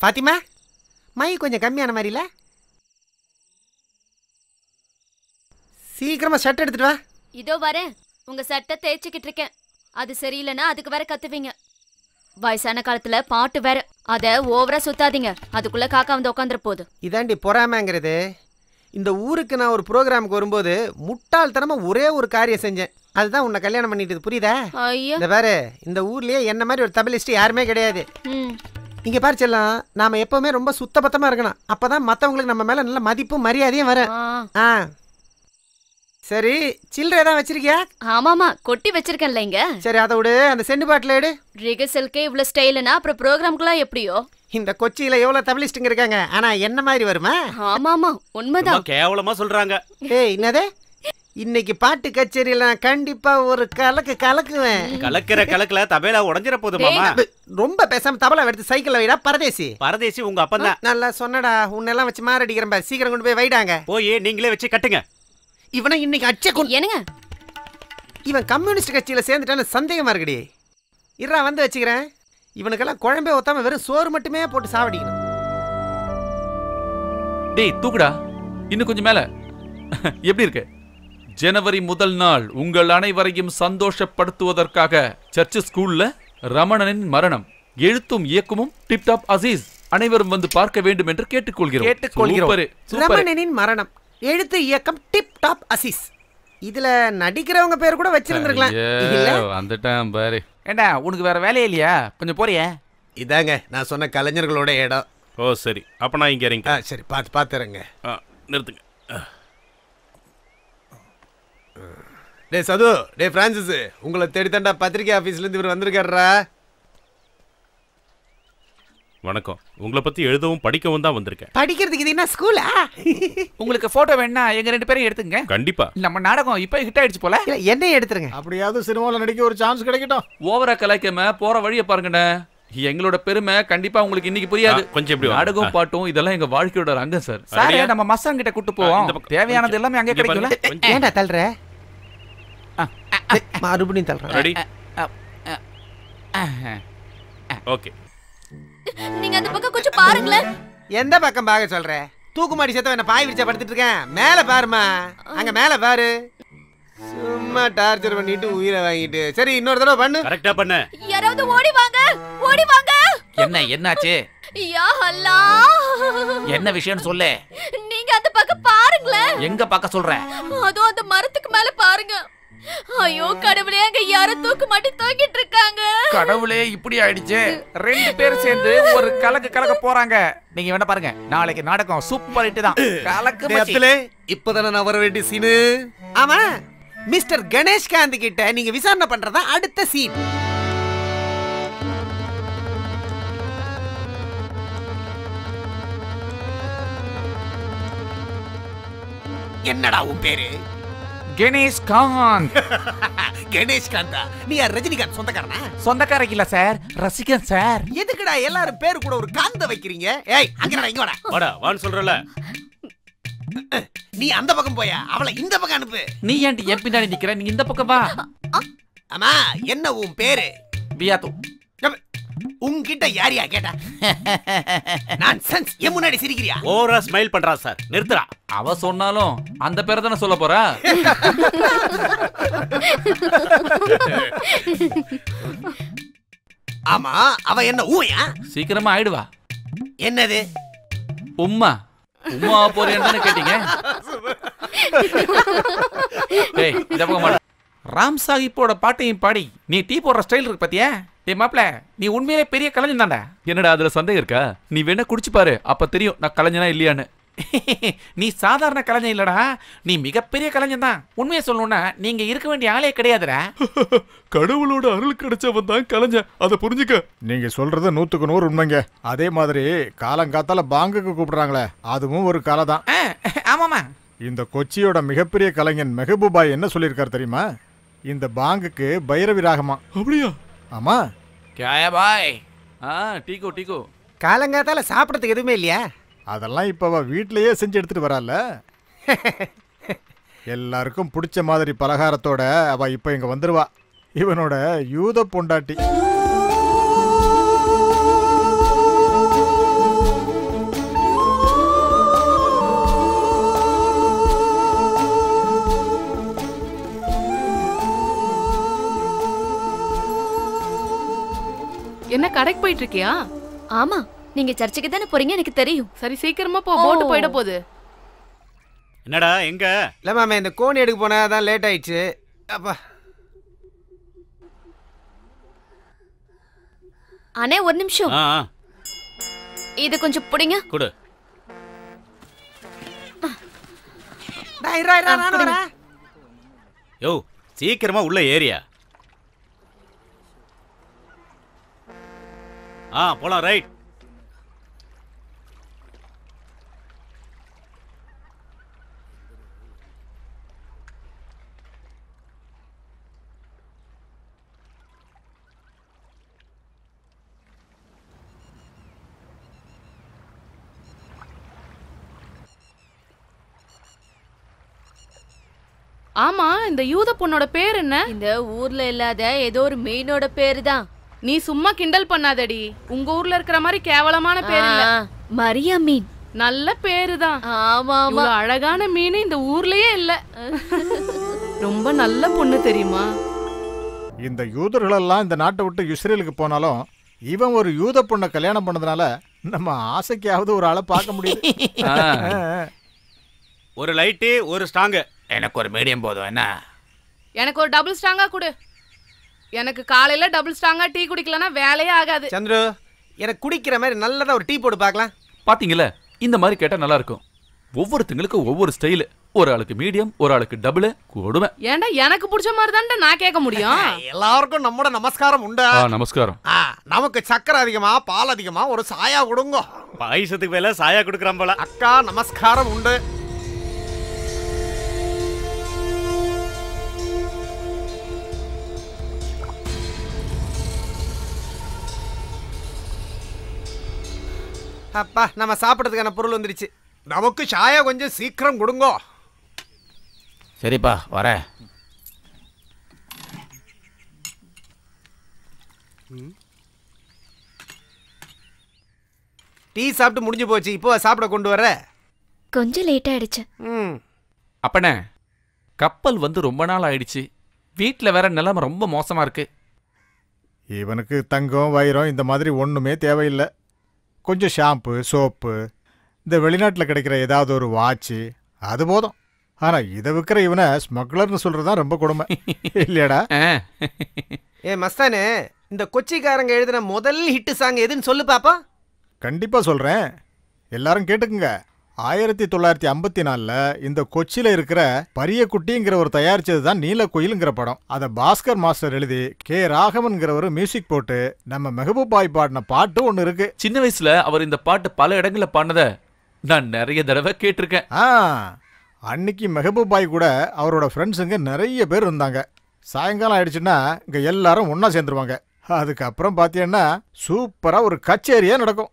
Fathima my கொஞ்சம் கம்மியான மாதிரில சீக்கிரமா ஷர்ட் எடுத்துட்டு வா இதோ வரேன் உங்க சட்டை தேய்ச்சிக்கிட்டு இருக்கேன் அது சரியில்லைன்னா அதுக்கு வேற கத்துவீங்க வயசான காலத்துல பாட்டு வேற அத ஓவரா சுத்தாதீங்க அதுக்குள்ள காக்கா வந்து உட்காந்துரு போது இதாண்டி பொறாமைங்கிறது இந்த ஊருக்கு நான் ஒரு ப்ரோக்ராமுக்கு வரும்போது முட்டாள்தனமா ஒரே ஒரு காரியம் செஞ்சேன் அதுதான் உன்னை கல்யாணம் பண்ணிட்டு புரியுதா ஐயோ இந்த பாரு இந்த ஊர்லயே என்ன மாதிரி ஒரு தபலிஸ்ட் யாருமே கிடையாது இங்க பாரு செல்லாம் நாம் எப்போவுமே ரொம்ப சுத்தபத்தமாக இருக்கணும் அப்போ தான் மற்றவங்களுக்கு நம்ம மேலே நல்ல மதிப்பும் மரியாதையும் வர ஆ சரி சில்லற ஏதாவது வச்சிருக்கியா ஆமாமா கொட்டி வச்சிருக்கேன்ல இங்க சரி அதை விடு அந்த செண்டு பாட்டில் எடு ரிகர்சலுக்கே இவ்வளவு ஸ்டைலுனா அப்புறம் ப்ரோக்ராம்க்குலாம் எப்படியோ இந்த கொச்சியில எவ்வளவு தமிழிஸ்டுங்க இருக்காங்க ஆனா என்ன மாதிரி வருமா ஆமாமா உண்மைதான் கேவலமா சொல்றாங்க ஏய் என்னதே இன்னைக்கு பாட்டு கச்சேரியில கண்டிப்பா ஒரு கலக்கு கலக்குவேன் கலக்கிற கலக்குல தபேலா உடஞ்சிட போது மாமா ரொம்ப பேசாம தபலா எடுத்து சைக்கிள் வைடா பரதேசி பரதேசி உங்க அப்பா தான் நல்லா சொன்னடா உன்னெல்லாம் வச்சு மாற அடிக்கிறேன் சீக்கிரம் கொண்டு போய் வைடாங்க போய் நீங்களே வச்சு கட்டுங்க இவனை இன்னைக்கு அச்சை கொண்டு என்னங்க இவன் கம்யூனிஸ்ட் கட்சியில சேர்ந்துட்டான்னு சந்தேகமா இருக்குடி இறா வந்து வச்சுக்கிறேன் இவனுக்கெல்லாம் குழம்பே ஒத்தாம வெறும் சோறு மட்டுமே போட்டு சாவடிக்கணும் டேய் தூக்குடா இன்னும் கொஞ்சம் மேல எப்படி இருக்கு ஜனவரி முதல் நாள் உங்கள் அனைவரையும் சந்தோஷப்படுத்துவதற்காக சர்ச் ஸ்கூல்ல ரமணனின் மரணம் எழுத்தும் இயக்கமும் டிப்டாப் அசீஸ் அனைவரும் வந்து பார்க்க வேண்டும் என்று கேட்டுக்கொள்கிறோம் கேட்டுக்கொள்கிறோம் ரமணனின் மரணம் எழுத்து இயக்கம் டிப் டாப் அசீஸ் இதுல நடிக்கிறவங்க பேர் கூட வச்சிருந்திருக்கலாம் அந்த டைம் பாரு ஏண்டா உனக்கு வேற வேலையே இல்லையா கொஞ்சம் போறியா இதாங்க நான் சொன்ன கலைஞர்களோட இடம் ஓ சரி அப்ப நான் இங்க இறங்க சரி பார்த்து பார்த்துறேங்க நிறுத்துங்க டே சது டே பிரான்சிஸ் உங்களை தேடி தாண்டா பத்திரிகை ஆஃபீஸ்லேருந்து இவர் வந்திருக்காருடா வணக்கம் உங்களை பத்தி எழுதவும் படிக்கவும் தான் வந்திருக்கேன் படிக்கிறதுக்கு இது என்ன ஸ்கூலா உங்களுக்கு போட்டோ வேணா எங்க ரெண்டு பேரும் எடுத்துங்க கண்டிப்பா நம்ம நாடகம் இப்போ ஹிட் ஆயிடுச்சு போல இல்ல என்ன எடுத்துருங்க அப்படியாவது சினிமாவில் நடிக்க ஒரு சான்ஸ் கிடைக்கட்டும் ஓவரா கலாய்க்காம போற வழிய பாருங்கண்ணே எங்களோட பெருமை கண்டிப்பா உங்களுக்கு இன்னைக்கு புரியாது கொஞ்சம் இப்படி நாடகம் பாட்டும் இதெல்லாம் எங்க வாழ்க்கையோட ரங்கம் சார் சார் நம்ம மசான் கிட்ட கூட்டு போவோம் தேவையானது எல்லாமே அங்கே கிடைக்கும்ல ஏன்டா தள்ளுற மறுபடியும் தள்ளுறேன் ரெடி ஓகே நீங்க அந்த பக்கம் கொஞ்சம் பாருங்களேன் எந்த பக்கம் பாக்க சொல்ற தூக்குமாடி சேர்த்த என்ன பாய் விரிச்சா படுத்துட்டு இருக்கேன் மேல பாருமா அங்க மேல பாரு சும்மா டார்ச்சர் பண்ணிட்டு உயிரை வாங்கிட்டு சரி இன்னொரு தடவை பண்ணு கரெக்டா பண்ணு யாராவது ஓடி வாங்க ஓடி வாங்க என்ன என்னாச்சு யா அல்லாஹ் என்ன விஷயம் சொல்லு நீங்க அந்த பக்கம் பாருங்களேன் எங்க பக்கம் சொல்றேன் அதோ அந்த மரத்துக்கு மேல பாருங்க ஐயோ கடவுளே அங்க யார தூக்கு மாட்டி தூக்கிட்டு இருக்காங்க கடவுளே இப்படி ஆயிடுச்சு ரெண்டு பேர் சேர்ந்து ஒரு கலக்கு கலக்க போறாங்க நீங்க வேணா பாருங்க நாளைக்கு நாடகம் சூப்பர் ஹிட் தான் கலக்கு மச்சத்திலே இப்பதானே நான் வர வேண்டிய சீனு ஆமா மிஸ்டர் கணேஷ் காந்த் கிட்ட நீங்க விசாரணை பண்றதா அடுத்த சீன் என்னடா உன் பேரு கணேஷ் காந்த் கணேஷ் காந்தா நீ யார் ரஜினிகாந்த் சொந்தக்காரனா சொந்தக்கார இல்ல சார் ரசிகன் சார் எதுக்குடா எல்லாரும் பேர் கூட ஒரு காந்த வைக்கிறீங்க ஏய் அங்கடா இங்க வாடா வாடா வான்னு சொல்றல நீ அந்த பக்கம் போயா அவளை இந்த பக்கம் அனுப்பு நீ ஏன்டி என் பின்னாடி நிக்கிற நீ இந்த பக்கம் வா ஆமா என்ன உன் பேரு பியாத்து உங்ககிட்ட யாரியா கேட்டா நான் சென்ஸ் என் முன்னாடி சிரிக்கிறியா ஓவரா ஸ்மைல் பண்றா சார் நிறுத்துறா அவ சொன்னாலும் அந்த பேரை தானே சொல்ல போறா ஆமா அவ என்ன ஊயா சீக்கிரமா ஆயிடுவா என்னது உம்மா உம்மா போறேன்னு கேட்டீங்க ஏய் இத போக ராம் சாஹிப்போட பாட்டையும் பாடி நீ டீ போடுற ஸ்டைல் இருக்கு பாத்தியா டே மாப்பிள நீ உண்மையிலே பெரிய கலைஞன் தாண்டா என்னடா அதுல சந்தேகம் இருக்கா நீ வேணா குடிச்சு பாரு அப்ப தெரியும் நான் கலைஞனா இல்லையான்னு நீ சாதாரண கலைஞன் இல்லடா நீ மிகப்பெரிய கலைஞன் தான் உண்மையை சொல்லணும்னா நீங்க இருக்க வேண்டிய ஆளே கிடையாதுடா கடவுளோட அருள் கிடைச்சவன் தான் கலைஞன் அதை புரிஞ்சுக்க நீங்க சொல்றது நூத்துக்கு நூறு உண்மைங்க அதே மாதிரி காலங்காத்தால பாங்குக்கு கூப்பிடுறாங்களே அதுவும் ஒரு கலை தான் ஆமாமா இந்த கொச்சியோட மிகப்பெரிய கலைஞன் மெஹபூபாய் என்ன சொல்லியிருக்காரு தெரியுமா இந்த பாங்குக்கு பைரவி ராகமா அப்படியா அம்மா கேயா பாய் ஆ டீகோ டீகோ காலங்காத்தால சாப்பிட்றதுக்கு எதுவுமே இல்லையா அதெல்லாம் இப்ப வீட்டிலேயே செஞ்சு எடுத்துட்டு வரல எல்லாருக்கும் பிடிச்ச மாதிரி பலகாரத்தோட அவ இப்போ இங்கே வந்துருவா இவனோட யூத பொண்டாட்டி என்ன கடைக்கு போயிட்டு இருக்கியா ஆமா நீங்க சர்ச்சுக்கு தானே போறீங்க எனக்கு தெரியும் சரி சீக்கிரமா போ போட்டு போயிட போகுது என்னடா எங்க இல்ல மாமே இந்த கோணி எடுக்க போனா அதான் லேட் ஆயிடுச்சு அப்பா அண்ணே ஒரு நிமிஷம் இது கொஞ்சம் பிடிங்க கொடு டேய், யோ சீக்கிரமா உள்ள ஏரியா ஆ போலாம் ரைட் ஆமா இந்த யூத பொண்ணோட பேர் என்ன இந்த ஊர்ல இல்லாத ஏதோ ஒரு மெயினோட பேரு தான் நீ சும்மா கிண்டல் பண்ணாதடி உங்க ஊர்ல இருக்கிற மாதிரி கேவலமான பேர் இல்ல மரியா மீன் நல்ல பேரு தான் ஆமா ஆமா அழகான மீன் இந்த ஊர்லயே இல்ல ரொம்ப நல்ல பொண்ணு தெரியுமா இந்த யூதர்கள் எல்லாம் இந்த நாட்டை விட்டு இஸ்ரேலுக்கு போனாலும் இவன் ஒரு யூத பொண்ணை கல்யாணம் பண்ணதுனால நம்ம ஆசைக்காவது ஒரு ஆளை பார்க்க முடியும் ஒரு லைட்டு ஒரு ஸ்ட்ராங்கு எனக்கு ஒரு மீடியம் போதும் என்ன எனக்கு ஒரு டபுள் ஸ்ட்ராங்கா கொடு எனக்கு காலையில டபுள் ஸ்ட்ராங்கா டீ குடிக்கலனா வேலையே ஆகாது சந்திரு எனக்கு குடிக்கிற மாதிரி நல்லதா ஒரு டீ போட்டு பார்க்கலாம் பாத்தீங்களா இந்த மாதிரி கேட்டா நல்லா இருக்கும் ஒவ்வொருத்தங்களுக்கும் ஒவ்வொரு ஸ்டைலு ஒரு ஆளுக்கு மீடியம் ஒரு ஆளுக்கு டபுள் கொடுமை ஏன்டா எனக்கு பிடிச்ச மாதிரி தான்டா நான் கேட்க முடியும் எல்லாருக்கும் நம்மட நமஸ்காரம் உண்டா நமஸ்காரம் நமக்கு சக்கரை அதிகமா பால் அதிகமா ஒரு சாயா கொடுங்க பாயசத்துக்கு வேலை சாயா கொடுக்குறான் போல அக்கா நமஸ்காரம் உண்டு அப்பா நம்ம சாப்பிட்றதுக்கான பொருள் வந்துருச்சு நமக்கு சாயா கொஞ்சம் சீக்கிரம் கொடுங்கோ சரிப்பா வரேன் டீ சாப்பிட்டு முடிஞ்சு போச்சு இப்போ சாப்பிட கொண்டு வர கொஞ்சம் லேட் ஆயிடுச்சு ம் அப்பனே கப்பல் வந்து ரொம்ப நாள் ஆயிடுச்சு வீட்டில் வேற நிலைமை ரொம்ப மோசமாக இருக்கு இவனுக்கு தங்கம் வைரம் இந்த மாதிரி ஒன்றுமே தேவையில்லை கொஞ்சம் ஷாம்பு சோப்பு இந்த வெளிநாட்டில் கிடைக்கிற ஏதாவது ஒரு வாட்சு அது போதும் ஆனால் இதை விற்கிற இவனை ஸ்மக்லர்னு சொல்கிறது தான் ரொம்ப கொடுமை இல்லையாடா ஏ மஸ்தானே இந்த கொச்சிக்காரங்க எழுதின முதல் ஹிட்டு சாங் எதுன்னு சொல்லு பாப்பா கண்டிப்பாக சொல்கிறேன் எல்லாரும் கேட்டுக்குங்க ஆயிரத்தி தொள்ளாயிரத்தி ஐம்பத்தி நாலில் இந்த கொச்சியில் இருக்கிற பரிய குட்டிங்கிற ஒரு தயாரிச்சது தான் கோயிலுங்கிற படம் அதை பாஸ்கர் மாஸ்டர் எழுதி கே ராகவன்கிறவரு மியூசிக் போட்டு நம்ம மெஹபூபாய் பாடின பாட்டு ஒன்று இருக்கு சின்ன வயசுல அவர் இந்த பாட்டு பல இடங்களில் பாடினதை நான் நிறைய தடவை கேட்டிருக்கேன் ஆ அன்னைக்கு மெஹபூபாய் கூட அவரோட ஃப்ரெண்ட்ஸுங்க நிறைய பேர் இருந்தாங்க சாயங்காலம் ஆயிடுச்சுன்னா இங்கே எல்லாரும் ஒன்றா சேர்ந்துருவாங்க அதுக்கப்புறம் பாத்தீங்கன்னா சூப்பரா ஒரு கச்சேரியா நடக்கும்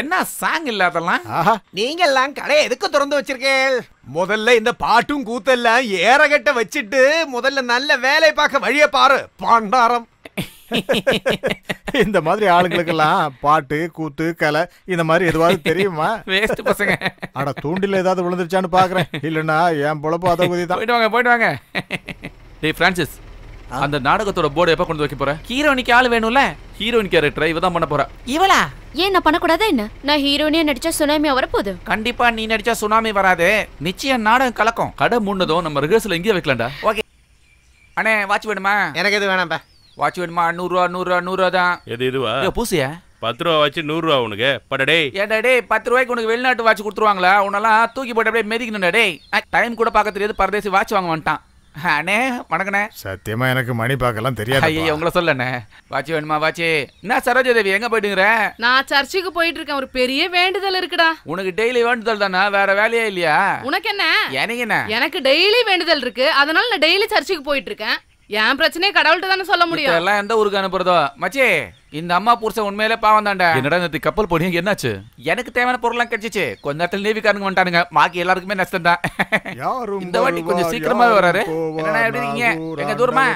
என்ன சாங் இல்லாதெல்லாம் அதெல்லாம் நீங்க எல்லாம் கடையை எதுக்கு திறந்து வச்சிருக்கேன் முதல்ல இந்த பாட்டும் கூத்தெல்லாம் ஏறகட்ட வச்சுட்டு முதல்ல நல்ல வேலை பார்க்க வழிய பாரு பாண்டாரம் இந்த மாதிரி ஆளுங்களுக்கெல்லாம் பாட்டு கூத்து கலை இந்த மாதிரி எதுவாவது தெரியுமா வேஸ்ட் பசங்க அட தூண்டில ஏதாவது விழுந்துருச்சான்னு பாக்குறேன் இல்லைன்னா என் பொழப்பு அதை உதவி தான் போயிட்டு வாங்க போயிட்டு வாங்க பிரான்சிஸ் அந்த நாடகத்தோட போர்டு எப்ப கொண்டு வைக்க போற ஹீரோனிக்கு ஆள் வேணும்ல ஹீரோயின் கேரக்டரை இவ தான் பண்ண போறா இவளா ஏன் நான் பண்ணக்கூடாது என்ன நான் ஹீரோனியா நடிச்சா சுனாமி வரப்போகுது கண்டிப்பா நீ நடிச்சா சுனாமி வராது நிச்சயம் நாடகம் கலக்கும் கடை முன்னதும் நம்ம ரிஹர்சல் எங்கேயே வைக்கலாம்டா ஓகே அண்ணே வாட்ச் வேணுமா எனக்கு எது வேணாம்பா வாட்ச் வேணுமா நூறுரூவா நூறுரூவா நூறுரூவா தான் எது இதுவா பூசியா பத்து ரூபா வச்சு நூறுரூவா உனக்கு படடே ஏடா டே பத்து ரூபாய்க்கு உனக்கு வெளிநாட்டு வாட்ச் கொடுத்துருவாங்களா உன்னெல்லாம் தூக்கி போட்டு அப்படியே மெதிக்கணும்டா டே டைம் கூட பார்க்க தெரியாது பரதேசி வாட்ச் வாங்க வந்துட்டான் அண்ணே வணக்கண்ணே சத்தியமா எனக்கு மணி பார்க்கலாம் தெரியாது ஐயோ உங்களை சொல்லண்ணே வாச்சி வேணுமா வாட்சி என்ன சரோஜா தேவி எங்க போயிட்டுங்கிற நான் சர்ச்சுக்கு போயிட்டு இருக்கேன் ஒரு பெரிய வேண்டுதல் இருக்குடா உனக்கு டெய்லி வேண்டுதல் தானா வேற வேலையே இல்லையா உனக்கு என்ன எனக்கு என்ன எனக்கு டெய்லி வேண்டுதல் இருக்கு அதனால நான் டெய்லி சர்ச்சுக்கு போயிட்டு இருக்கேன் என் பிரச்சனையே கடவுள்கிட்ட தானே சொல்ல முடியும் எல்லாம் எந்த ஊருக்கு அனுப்புறதோ மச்சே இந்த அம்மா புருஷன் உண்மையிலே பாவம் தாண்டா என்னடா நேற்று கப்பல் போடுங்க என்னாச்சு எனக்கு தேவையான பொருள்லாம் கிடைச்சிச்சு கொஞ்ச நேரத்தில் நேவிக்காரங்க வந்துட்டானுங்க பாக்கி எல்லாருக்குமே நஷ்டம் தான் இந்த வாட்டி கொஞ்சம் சீக்கிரமாவே வராரு என்ன எப்படி இருக்கீங்க எங்க தூரமா